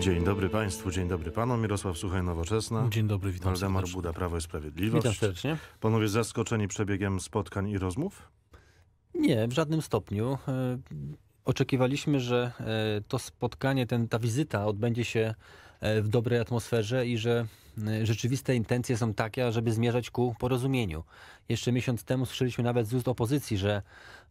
Dzień dobry Państwu, dzień dobry Panu. Mirosław Suchaj, Nowoczesna. Dzień dobry, witam Waldemar serdecznie. Buda, Prawo i Sprawiedliwość. Witam serdecznie. Panowie zaskoczeni przebiegiem spotkań i rozmów? Nie, w żadnym stopniu. E, oczekiwaliśmy, że e, to spotkanie, ten, ta wizyta odbędzie się e, w dobrej atmosferze i że rzeczywiste intencje są takie, żeby zmierzać ku porozumieniu. Jeszcze miesiąc temu słyszeliśmy nawet z ust opozycji, że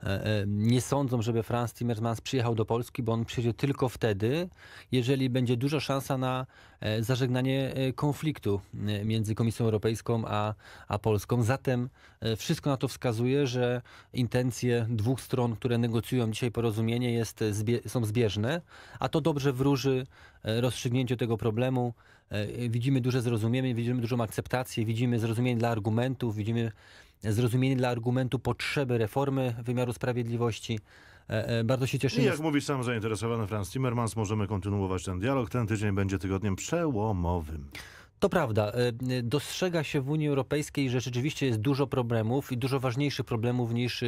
E, e, nie sądzą, żeby Franz Timmermans przyjechał do Polski, bo on przyjedzie tylko wtedy, jeżeli będzie duża szansa na e, zażegnanie konfliktu między Komisją Europejską a, a Polską. Zatem wszystko na to wskazuje, że intencje dwóch stron, które negocjują dzisiaj porozumienie jest, są zbieżne, a to dobrze wróży rozstrzygnięciu tego problemu. Widzimy duże zrozumienie, widzimy dużą akceptację, widzimy zrozumienie dla argumentów, widzimy zrozumienie dla argumentu potrzeby reformy wymiaru sprawiedliwości. E, e, bardzo się cieszymy. I jak mówi sam zainteresowany Franz Timmermans, możemy kontynuować ten dialog. Ten tydzień będzie tygodniem przełomowym. To prawda. E, e, dostrzega się w Unii Europejskiej, że rzeczywiście jest dużo problemów i dużo ważniejszych problemów niż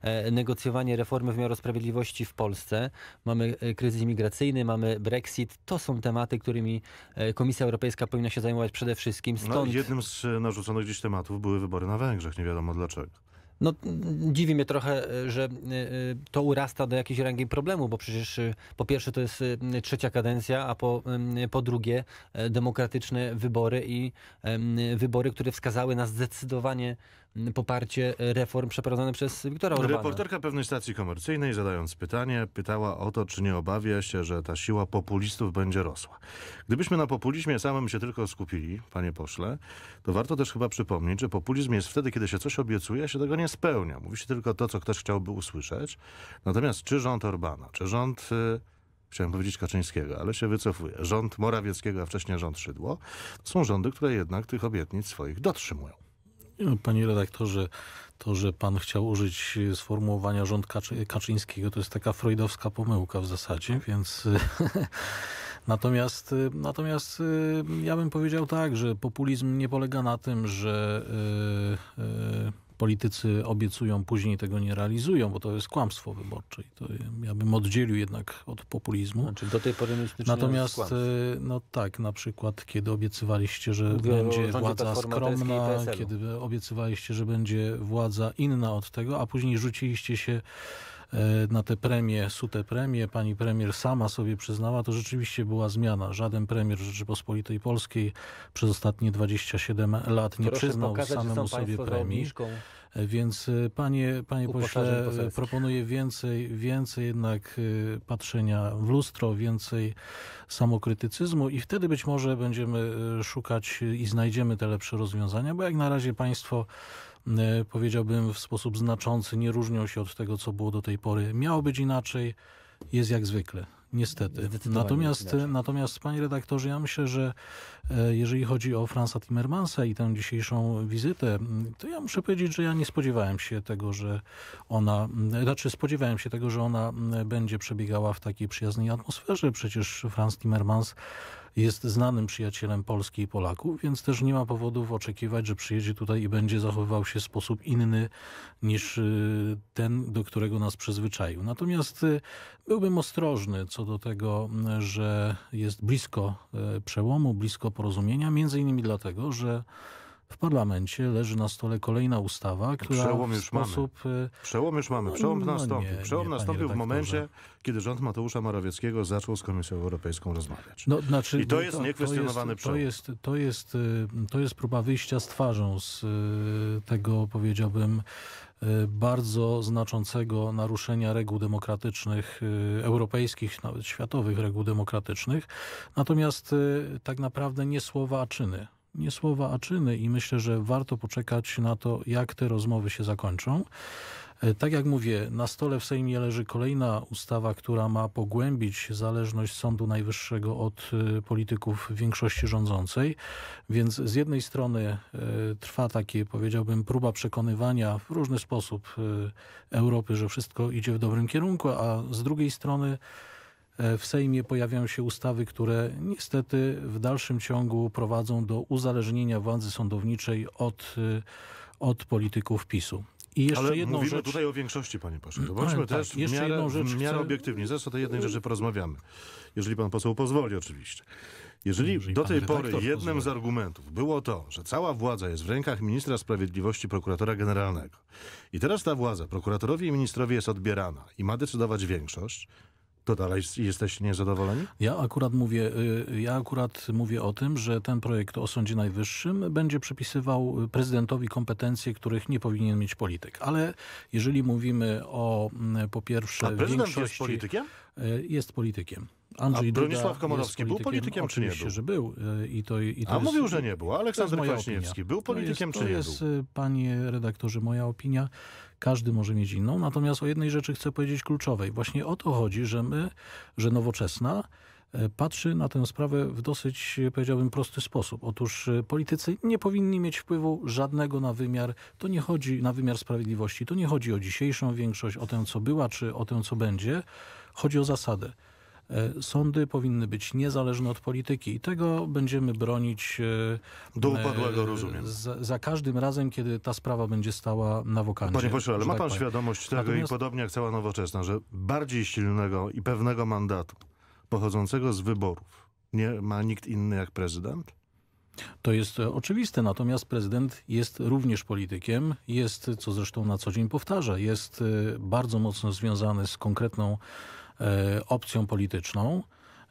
e, negocjowanie reformy w miarę sprawiedliwości w Polsce. Mamy kryzys imigracyjny, mamy Brexit. To są tematy, którymi Komisja Europejska powinna się zajmować przede wszystkim. No Stąd... No, jednym z narzuconych dziś tematów były wybory na Węgrzech. Nie wiadomo dlaczego. No, dziwi mnie trochę, e, że e, e, to urasta do jakiejś rangi problemu, bo przecież po pierwsze to jest trzecia kadencja, a po, po drugie demokratyczne wybory i wybory, które wskazały na zdecydowanie poparcie reform przeprowadzonych przez Wiktora Orbana. Reporterka pewnej stacji komercyjnej zadając pytanie pytała o to, czy nie obawia się, że ta siła populistów będzie rosła. Gdybyśmy na populizmie samym się tylko skupili, panie pośle, to warto też chyba przypomnieć, że populizm jest wtedy, kiedy się coś obiecuje, a się tego nie spełnia. Mówi się tylko to, co ktoś chciałby usłyszeć. Natomiast czy rząd Orbana, czy rząd y, chciałem powiedzieć Kaczyńskiego, ale się wycofuje. Rząd Morawieckiego, a wcześniej rząd Szydło, są rządy, które jednak tych obietnic swoich dotrzymują. Panie redaktorze, to, że pan chciał użyć sformułowania rząd Kaczy Kaczyńskiego, to jest taka freudowska pomyłka w zasadzie, tak. więc... Natomiast, natomiast ja bym powiedział tak, że populizm nie polega na tym, że e, e, politycy obiecują, później tego nie realizują, bo to jest kłamstwo wyborcze. I to ja bym oddzielił jednak od populizmu. Znaczy do tej pory Natomiast, e, no tak, na przykład kiedy obiecywaliście, że Mówię będzie władza skromna, kiedy obiecywaliście, że będzie władza inna od tego, a później rzuciliście się E, na te premie, sute premie. Pani premier sama sobie przyznała, to rzeczywiście była zmiana. Żaden premier Rzeczypospolitej Polskiej przez ostatnie 27 lat nie Proszę przyznał pokazać, samemu sobie premii. E, więc e, panie, panie pośle, proponuję więcej, więcej jednak patrzenia w lustro, więcej samokrytycyzmu i wtedy być może będziemy szukać i znajdziemy te lepsze rozwiązania, bo jak na razie państwo E, powiedziałbym w sposób znaczący nie różnią się od tego, co było do tej pory. Miało być inaczej, jest jak zwykle. Niestety. Natomiast, natomiast, panie redaktorze, ja myślę, że e, jeżeli chodzi o Fransa Timmermansa i tę dzisiejszą wizytę, to ja muszę powiedzieć, że ja nie spodziewałem się tego, że ona, znaczy spodziewałem się tego, że ona będzie przebiegała w takiej przyjaznej atmosferze. Przecież Franz Timmermans jest znanym przyjacielem Polski i Polaków, więc też nie ma powodów oczekiwać, że przyjedzie tutaj i będzie zachowywał się w sposób inny niż y, ten, do którego nas przyzwyczaił. Natomiast y, byłbym ostrożny co do tego, y, że jest blisko przełomu, blisko porozumienia, między innymi dlatego, że w parlamencie leży na stole kolejna ustawa, no, która przełom już sposób... Mamy. Przełom już mamy. No, przełom no, nastąpił. Nie, przełom nie, nastąpił w momencie, kiedy rząd Mateusza Morawieckiego zaczął z Komisją Europejską rozmawiać. No, znaczy, I to jest to, niekwestionowany to jest, przełom. To jest, to, jest, y, to jest próba wyjścia z twarzą z y, tego, powiedziałbym, y, bardzo znaczącego naruszenia reguł demokratycznych, europejskich, nawet światowych reguł demokratycznych. Natomiast tak naprawdę nie słowa, a czyny nie słowa, a czyny i myślę, że warto poczekać na to, jak te rozmowy się zakończą. E, tak jak mówię, na stole w Sejmie leży kolejna ustawa, która ma pogłębić zależność Sądu Najwyższego od e, polityków większości rządzącej. Więc z jednej strony e, trwa takie, powiedziałbym, próba przekonywania w różny sposób Europy, że wszystko idzie w dobrym kierunku, a z drugiej strony E, w Sejmie pojawiają się ustawy, które niestety w dalszym ciągu prowadzą do uzależnienia władzy sądowniczej od, e, od polityków PiSu. I jeszcze Ale jedną mówimy rzecz... tutaj o większości, panie pośle. Zobaczmy mm, tak, też jeszcze miarę, jedną rzecz w miarę chcę... obiektywnie. Zaraz o tej jednej rzeczy porozmawiamy. Jeżeli pan poseł pozwoli oczywiście. Jeżeli, Jeżeli do tej pory jednym pozwoli. z argumentów było to, że cała władza jest w rękach ministra sprawiedliwości, prokuratora generalnego i teraz ta władza prokuratorowi i ministrowi jest odbierana i ma decydować większość, to dalej jesteście niezadowoleni? Ja akurat mówię, y, ja akurat mówię o tym, że ten projekt o Sądzie Najwyższym będzie przypisywał prezydentowi kompetencje, których nie powinien mieć polityk. Ale jeżeli mówimy o mm, po pierwsze A prezydent większości... Y, jest politykiem? Jest politykiem. Andrzej A Bronisław Komorowski był politykiem, czy nie był? że był. E, I to, i to A jest, mówił, że nie był. Aleksander Kwaśniewski był politykiem, to jest, to czy nie jest, był? To e, jest, panie redaktorze, moja opinia. Każdy może mieć inną. Natomiast o jednej rzeczy chcę powiedzieć kluczowej. Właśnie o to chodzi, że my, że nowoczesna e, patrzy na tę sprawę w dosyć, powiedziałbym, prosty sposób. Otóż politycy nie powinni mieć wpływu żadnego na wymiar, to nie chodzi na wymiar sprawiedliwości, to nie chodzi o dzisiejszą większość, o tę, co była, czy o tę, co będzie. Chodzi o zasadę. E, sądy powinny być niezależne od polityki i tego będziemy bronić e, do upadłego, e, rozumiem. Za, za każdym razem, kiedy ta sprawa będzie stała na wokancie. Panie pośle, ale ma tak pan świadomość tego Natomiast... i podobnie jak cała nowoczesna, że bardziej silnego i pewnego mandatu pochodzącego z wyborów nie ma nikt inny jak prezydent? To jest oczywiste, natomiast prezydent jest również politykiem, jest, co zresztą na co dzień powtarza, jest bardzo mocno związany z konkretną E, opcją polityczną,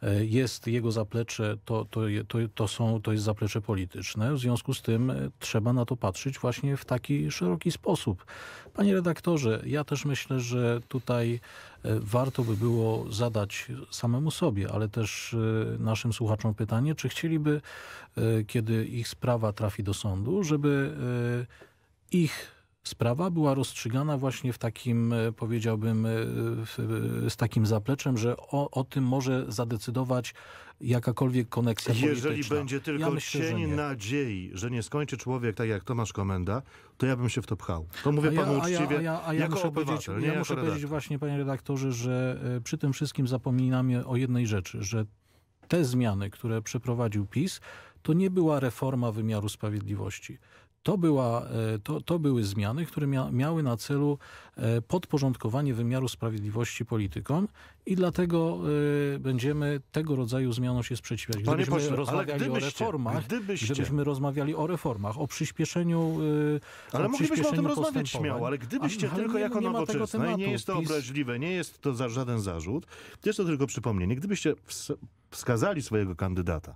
e, jest jego zaplecze, to, to, to, to, są, to jest zaplecze polityczne. W związku z tym e, trzeba na to patrzeć właśnie w taki szeroki sposób. Panie redaktorze, ja też myślę, że tutaj warto by było zadać samemu sobie, ale też naszym słuchaczom pytanie, czy chcieliby, kiedy ich sprawa trafi do sądu, żeby ich Sprawa była rozstrzygana właśnie w takim, e, powiedziałbym, e, e, z takim zapleczem, że o, o tym może zadecydować jakakolwiek koneksja Jeżeli polityczna. będzie tylko ja myślę, cień że nadziei, że nie skończy człowiek tak jak Tomasz Komenda, to ja bym się w to pchał. To mówię panu uczciwie, a ja, muszę obywatel, powiedzieć, Ja muszę powiedzieć właśnie, panie redaktorze, że przy tym wszystkim zapominamy o jednej rzeczy, że te zmiany, które przeprowadził PiS, to nie była reforma wymiaru sprawiedliwości. To, była, e, to, to były zmiany, które mia, miały na celu e, podporządkowanie wymiaru sprawiedliwości politykom i dlatego e, będziemy tego rodzaju zmianom się sprzeciwiać. Gdybyśmy Panie pośle, rozmawiali gdybyście, o reformach, gdybyście. gdybyśmy rozmawiali o reformach, o przyspieszeniu Ale o moglibyśmy o tym rozmawiać śmiało, ale gdybyście ale tylko nie, jako nie nowoczesne, nie jest to obraźliwe, nie jest to za żaden zarzut, jest to tylko przypomnienie, gdybyście wskazali swojego kandydata,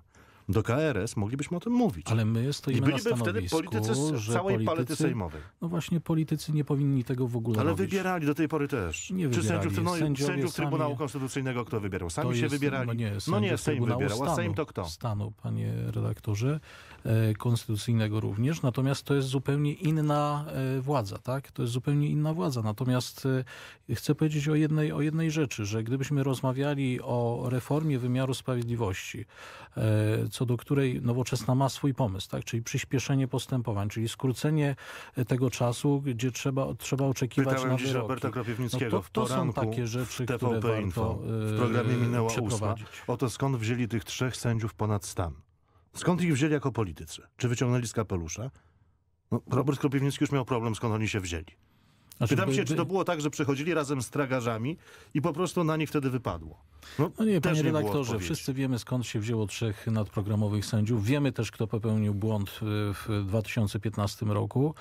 do KRS, moglibyśmy o tym mówić. Ale my stoimy I byliby na wtedy politycy z całej politycy, palety sejmowej. No właśnie, politycy nie powinni tego w ogóle Ale robić. wybierali do tej pory też. Nie Czy sędziów, no, sędziów Trybunału sami... Konstytucyjnego kto wybierał? Sami jest, się wybierali? No nie, no nie Sejm wybierał, stanu, a Sejm to kto? Stanu, panie redaktorze, e, konstytucyjnego również, natomiast to jest zupełnie inna e, władza, tak? To jest zupełnie inna władza. Natomiast e, chcę powiedzieć o jednej, o jednej rzeczy, że gdybyśmy rozmawiali o reformie wymiaru sprawiedliwości, e, co do której nowoczesna ma swój pomysł, tak? czyli przyspieszenie postępowań, czyli skrócenie e, tego czasu, gdzie trzeba, trzeba oczekiwać Pytałem na wyroki. Roberta Kropiwnickiego no to, to są takie rzeczy, TVP które Info. W e, programie minęła ósma. Oto skąd wzięli tych trzech sędziów ponad stan. Skąd ich wzięli jako politycy? Czy wyciągnęli z kapelusza? No, Robert Kropiwnicki już miał problem, skąd oni się wzięli. Znaczy, Pytam się, czy to było tak, że przechodzili razem z tragarzami i po prostu na nich wtedy wypadło? No, no nie, panie nie redaktorze, wszyscy wiemy skąd się wzięło trzech nadprogramowych sędziów. Wiemy też, kto popełnił błąd e, w 2015 roku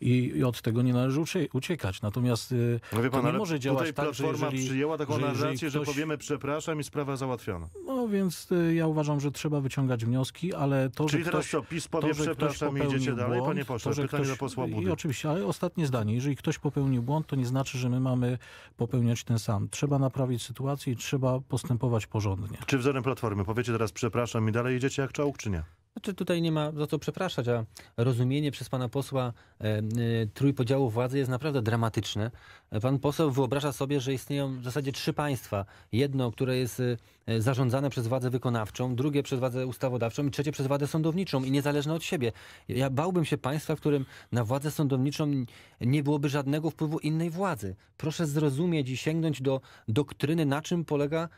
i, i od tego nie należy uciekać. Natomiast e, no pan, nie może działać tutaj tak, że jeżeli, przyjęła taką że, narrację, ktoś... że powiemy przepraszam i sprawa załatwiona. No więc e, ja uważam, że trzeba wyciągać wnioski, ale to, Czyli że ktoś... Czyli teraz co, PiS powie to, przepraszam i idziecie błąd, dalej? Panie pośle, to, pytanie ktoś... do posła Budy. I oczywiście, ale ostatnie zdanie. Jeżeli ktoś popełnił popełnił błąd, to nie znaczy, że my mamy popełniać ten sam. Trzeba naprawić sytuację i trzeba postępować porządnie. Czy wzorem Platformy powiecie teraz przepraszam i dalej idziecie jak czołg, czy nie? Znaczy tutaj nie ma za co przepraszać, a rozumienie przez pana posła e, e, trójpodziału władzy jest naprawdę dramatyczne. Pan poseł wyobraża sobie, że istnieją w zasadzie trzy państwa. Jedno, które jest e, zarządzane przez władzę wykonawczą, drugie przez władzę ustawodawczą i trzecie przez władzę sądowniczą i niezależne od siebie. Ja bałbym się państwa, w którym na władzę sądowniczą nie byłoby żadnego wpływu innej władzy. Proszę zrozumieć i sięgnąć do doktryny, na czym polega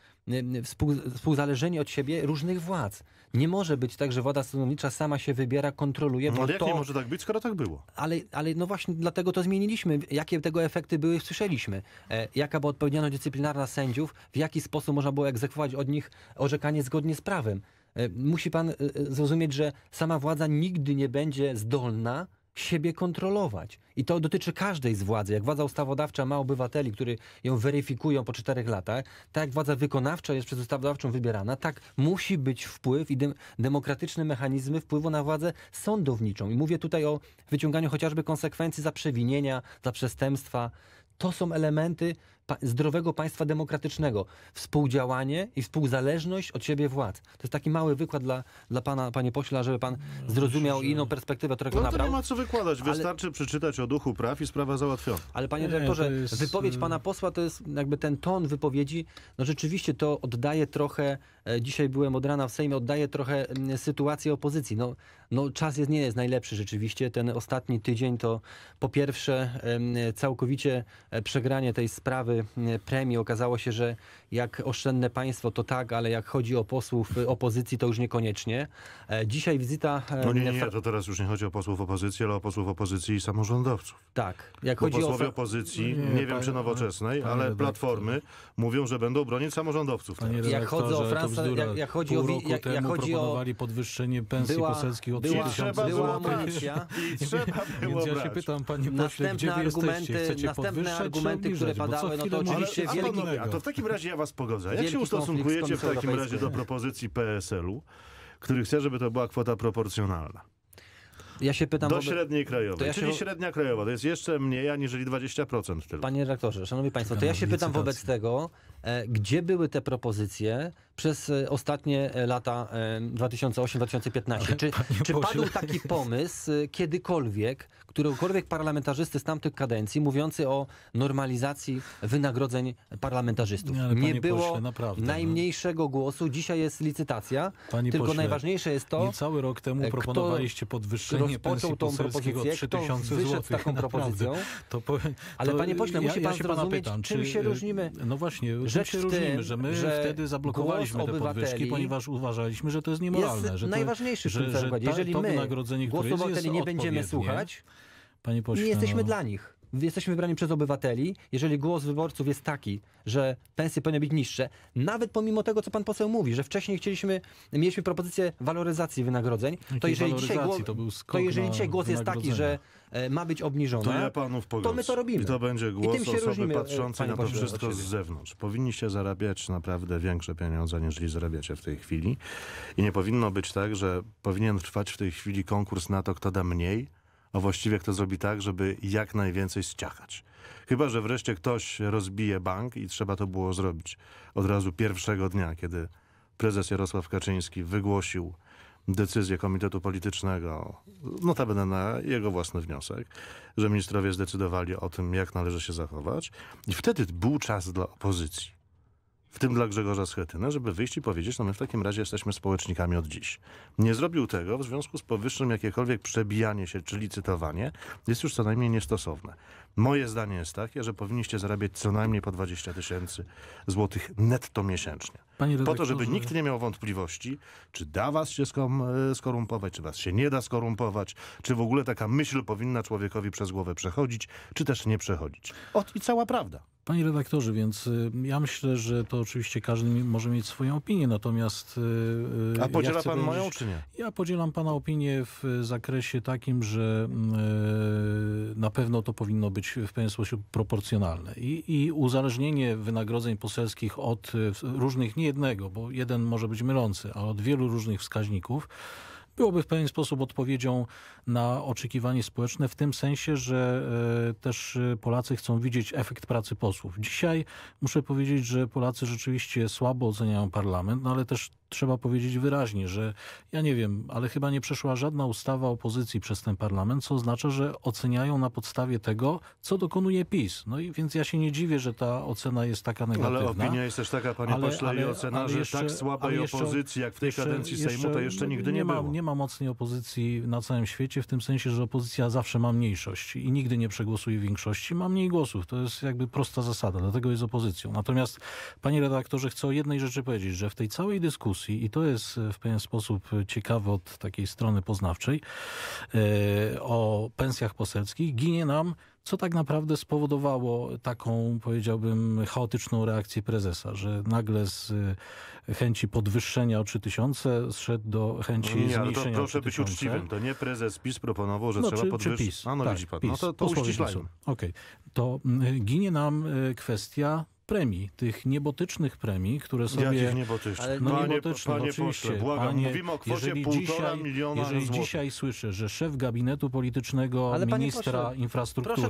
współzależenie od siebie różnych władz. Nie może być tak, że władza sądownicza sama się wybiera, kontroluje. No, ale jak to... nie może tak być, skoro tak było? Ale, ale no właśnie dlatego to zmieniliśmy. Jakie tego efekty były, słyszeliśmy. E, jaka była odpowiedzialność dyscyplinarna sędziów, w jaki sposób można było egzekwować od nich orzekanie zgodnie z prawem. E, musi pan e, e zrozumieć, że sama władza nigdy nie będzie zdolna siebie kontrolować. I to dotyczy każdej z władzy. Jak władza ustawodawcza ma obywateli, którzy ją weryfikują po czterech latach, tak jak władza wykonawcza jest przez ustawodawczą wybierana, tak musi być wpływ i de demokratyczne mechanizmy wpływu na władzę sądowniczą. I mówię tutaj o wyciąganiu chociażby konsekwencji za przewinienia, za przestępstwa. To są elementy pa zdrowego państwa demokratycznego. Współdziałanie i współzależność od siebie władz. To jest taki mały wykład dla, dla pana, panie pośle, żeby pan no, zrozumiał no, inną perspektywę, którego no, to nie ma co wykładać. Wystarczy ale... przeczytać o duchu praw i sprawa załatwiona. Ale panie dyrektorze, jest... wypowiedź y- pana posła to jest jakby ten ton wypowiedzi, no rzeczywiście to oddaje trochę, e, dzisiaj byłem od rana w Sejmie, oddaje trochę sytuację opozycji. No, no czas jest, nie jest najlepszy rzeczywiście. Ten ostatni tydzień to po pierwsze całkowicie e, przegranie tej sprawy sprawy e, premii. Okazało się, że jak oszczędne państwo to tak, ale jak chodzi o posłów e, opozycji to już niekoniecznie. E, dzisiaj wizyta... No nie, nie, nie to teraz już nie chodzi o posłów opozycji, ale o posłów opozycji i samorządowców. Tak. Jak Bo chodzi posłowie o... opozycji, no nie, nie wiem panie, czy nowoczesnej, ale Platformy mówią, że będą bronić samorządowców. Jak chodzi o Francję, jak, jak, chodzi Pół o... Roku jak, temu jak chodzi proponowali o... podwyższenie pensji była, poselskich o 3000 zł. Była trzeba było Więc ja się pytam, panie pośle, następne argumenty, Następne argumenty, które padały, no to oczywiście ale, A, a to w takim razie ja was pogodzę. Jak się ustosunkujecie w takim razie do propozycji PSL-u, który chce, żeby to była kwota proporcjonalna? Ja się pytam... Do średniej krajowej. Ja Czyli średnia krajowa to jest jeszcze mniej aniżeli 20% tylko. Panie redaktorze, szanowni państwo, to ja się pytam wobec tego, e, gdzie były te propozycje przez e, ostatnie e, lata 2008-2015. E, czy, czy padł taki pomysł kiedykolwiek, któregokolwiek parlamentarzysty z tamtych kadencji mówiący o normalizacji wynagrodzeń parlamentarzystów? Nie, nie było pośle, naprawdę, no. najmniejszego no. głosu. Dzisiaj jest licytacja, Panie tylko pośle, najważniejsze jest to... cały rok temu proponowaliście podwyższenie pensji tą propozycję, 3000 zł. z taką propozycją. To, to, Ale panie pośle, ja, musi pan ja zrozumieć, pytam, czym czy, się różnimy. No właśnie, czym się różnimy, że my że wtedy zablokowaliśmy wprost podwyżki, ponieważ uważaliśmy, że to jest niemoralne. Jest że to, najważniejszy że, że, że ta, Jeżeli my, głos obywateli, nie będziemy słuchać, Panie pośle, nie jesteśmy no... dla nich jesteśmy wybrani przez obywateli, jeżeli głos wyborców jest taki, że pensje powinny być niższe, nawet pomimo tego, co pan poseł mówi, że wcześniej chcieliśmy, mieliśmy propozycję waloryzacji wynagrodzeń, to jeżeli, dzisiaj, głos, to, to jeżeli dzisiaj głos jest taki, że e, ma być obniżona, to, ja to my to robimy. I to będzie głos osoby różnimy, e, patrzącej na to wszystko z zewnątrz. Powinniście zarabiać naprawdę większe pieniądze, niż zarabiacie w tej chwili. I nie powinno być tak, że powinien trwać w tej chwili konkurs na to, kto da mniej, a właściwie kto zrobi tak, żeby jak najwięcej ściachać. Chyba, że wreszcie ktoś rozbije bank i trzeba to było zrobić od razu pierwszego dnia, kiedy prezes Jarosław Kaczyński wygłosił decyzję Komitetu Politycznego, notabene na jego własny wniosek, że ministrowie zdecydowali o tym, jak należy się zachować. I wtedy był czas dla opozycji w tym dla Grzegorza Schetyny, żeby wyjść i powiedzieć, no my w takim razie jesteśmy społecznikami od dziś. Nie zrobił tego, w związku z powyższym jakiekolwiek przebijanie się czy licytowanie jest już co najmniej niestosowne. Moje zdanie jest takie, że powinniście zarabiać co najmniej po 20 tysięcy złotych netto miesięcznie. po to, żeby nikt nie miał wątpliwości, czy da was się skom, e, skorumpować, czy was się nie da skorumpować, czy w ogóle taka myśl powinna człowiekowi przez głowę przechodzić, czy też nie przechodzić. Ot i cała prawda. Panie redaktorze, więc y, ja myślę, że to oczywiście każdy może mieć swoją opinię, natomiast... Y, y, a podziela ja pan moją, czy nie? Ja podzielam pana opinię w zakresie takim, że na pewno to powinno być w pewien sposób proporcjonalne. I, i uzależnienie wynagrodzeń poselskich od różnych, nie jednego, bo jeden może być mylący, a od wielu różnych wskaźników, byłoby w pewien sposób odpowiedzią na oczekiwanie społeczne, w tym sensie, że e, też e, Polacy chcą widzieć efekt pracy posłów. Dzisiaj muszę powiedzieć, że Polacy rzeczywiście słabo oceniają parlament, no ale też trzeba powiedzieć wyraźnie, że ja nie wiem, ale chyba nie przeszła żadna ustawa opozycji przez ten parlament, co oznacza, że oceniają na podstawie tego, co dokonuje PiS. No i więc ja się nie dziwię, że ta ocena jest taka negatywna. Ale opinia jest też taka, panie ale, pośle, ale, i ocena, ale jeszcze, że tak słabej jeszcze, opozycji jak w tej jeszcze, kadencji Sejmu to jeszcze nigdy nie, nie było. Ma, nie ma mocnej opozycji na całym świecie, w tym sensie, że opozycja zawsze ma mniejszość i nigdy nie przegłosuje większości, ma mniej głosów. To jest jakby prosta zasada, dlatego jest opozycją. Natomiast, panie redaktorze, chcę o jednej rzeczy powiedzieć, że w tej całej dyskusji Rosji. I to jest e, w pewien sposób e, ciekawe od takiej strony poznawczej. E, o pensjach poselskich ginie nam co tak naprawdę spowodowało taką, powiedziałbym, chaotyczną reakcję prezesa, że nagle z chęci podwyższenia o 3000 zszedł do chęci nie, zmniejszenia ale to proszę być uczciwym, to nie prezes PiS proponował, że no, trzeba podwyższyć. no, tak, pan. no to, to uściślajmy. okay. to mm, ginie nam kwestia premii, tych niebotycznych premii, które sobie... Jakich niebotyczne, Ale... No panie, niebotycznych, panie oczywiście. Pośle, błagam, panie, mówimy o kwocie półtora miliona Jeżeli złotych. dzisiaj słyszę, że szef gabinetu politycznego Ale ministra pośle, infrastruktury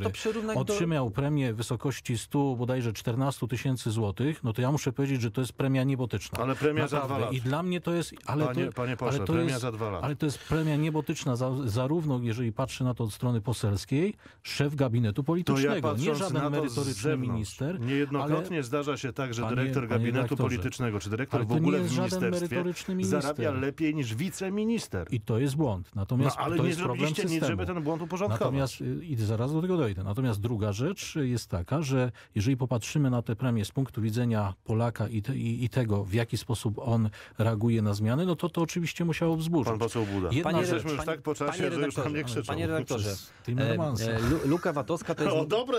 otrzymał do... premię w wysokości 100, bodajże 14 tysięcy złotych, no to ja muszę powiedzieć, że to jest premia niebotyczna. Ale premia Naprawdę. za dwa lata. I dla mnie to jest... Ale panie, to, panie pośle, ale to premia jest, za dwa lata. Ale to jest premia niebotyczna, za, zarówno jeżeli patrzę na to od strony poselskiej, szef gabinetu politycznego, ja nie żaden merytoryczny minister, ale faktycznie zdarza się tak, że panie, dyrektor gabinetu politycznego, czy dyrektor w ogóle w ministerstwie zarabia lepiej niż wiceminister. I to jest błąd. Natomiast no, ale to nie jest zrobiliście nic, żeby ten błąd uporządkować. Natomiast, y, i zaraz do tego dojdę. Natomiast druga rzecz y, jest taka, że jeżeli popatrzymy na te premie z punktu widzenia Polaka i, te, i, i tego, w jaki sposób on reaguje na zmiany, no to to oczywiście musiało wzburzyć. Pan poseł Buda. Jedna panie, rzecz, już tak po czasie, że już tam nie krzyczą. Panie redaktorze, e, e, Luka Watowska to jest... O, dobre!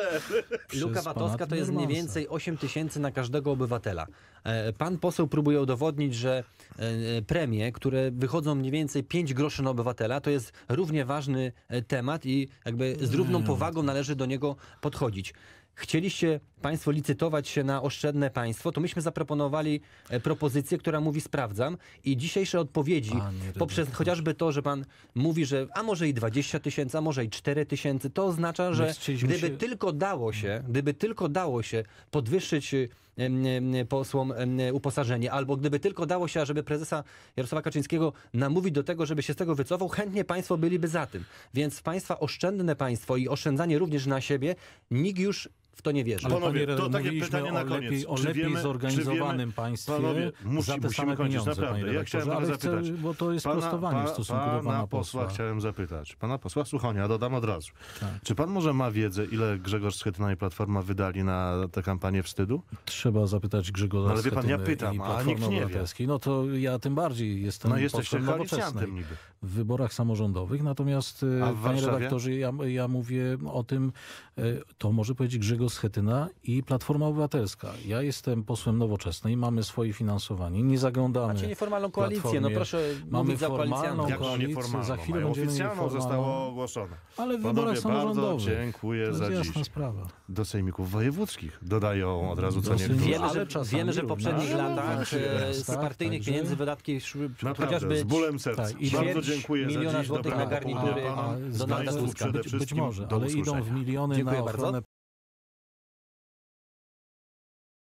Luka Watowska to jest mniej więcej 8 8 tysięcy na każdego obywatela. E, pan poseł próbuje udowodnić, że e, e, premie, które wychodzą mniej więcej 5 groszy na obywatela, to jest równie ważny temat i jakby z równą powagą należy do niego podchodzić. Chcieliście państwo licytować się na oszczędne państwo, to myśmy zaproponowali e, propozycję, która mówi sprawdzam i dzisiejsze odpowiedzi Panie poprzez redaktor. chociażby to, że pan mówi, że a może i 20 tysięcy, a może i 4 tysięcy, to oznacza, że gdyby się... tylko dało się, gdyby tylko dało się podwyższyć posłom uposażenie, albo gdyby tylko dało się, żeby prezesa Jarosława Kaczyńskiego namówić do tego, żeby się z tego wycofał, chętnie państwo byliby za tym. Więc państwa oszczędne państwo i oszczędzanie również na siebie, nikt już w to nie wierzę. Ale panowie, panie, to takie pytanie na koniec. Lepiej, o lepiej wiemy, zorganizowanym wiemy, państwie panowie, musi, za te musimy same kończyć, pieniądze, naprawdę. Ja chciałem zapytać. Chcę, bo to jest pana, prostowanie pa, w stosunku pana do pana posła. posła. Chciałem zapytać. Pana posła słuchania. dodam od razu. Tak. Czy pan może ma wiedzę, ile Grzegorz Schetyna i Platforma wydali na tę kampanię wstydu? Trzeba zapytać Grzegorza no, Ale wie pan, ja pytam, a nikt nie wie. No to ja tym bardziej jestem No jesteście koalicjantem niby. W wyborach samorządowych, natomiast e, panie redaktorze, ja mówię o tym, e, to może powiedzieć Grzegorz Schetyna i Platforma Obywatelska. Ja jestem posłem nowoczesnej, mamy swoje finansowanie, nie zaglądamy. Macie nieformalną koalicję, no proszę mamy formalną koalicję, za chwilę będziemy oficjalną zostało ogłoszone. Ale w są bardzo dziękuję za dziś. Sprawa. Do sejmików wojewódzkich dodają od razu co nie Wiemy, że, wiemy, że w poprzednich latach e, z tak, partyjnych tak, pieniędzy wydatki szły chociażby... z bólem serca. Tak, bardzo dziękuję za dziś. złotych na garnitury Być, być może, ale idą w miliony na ochronę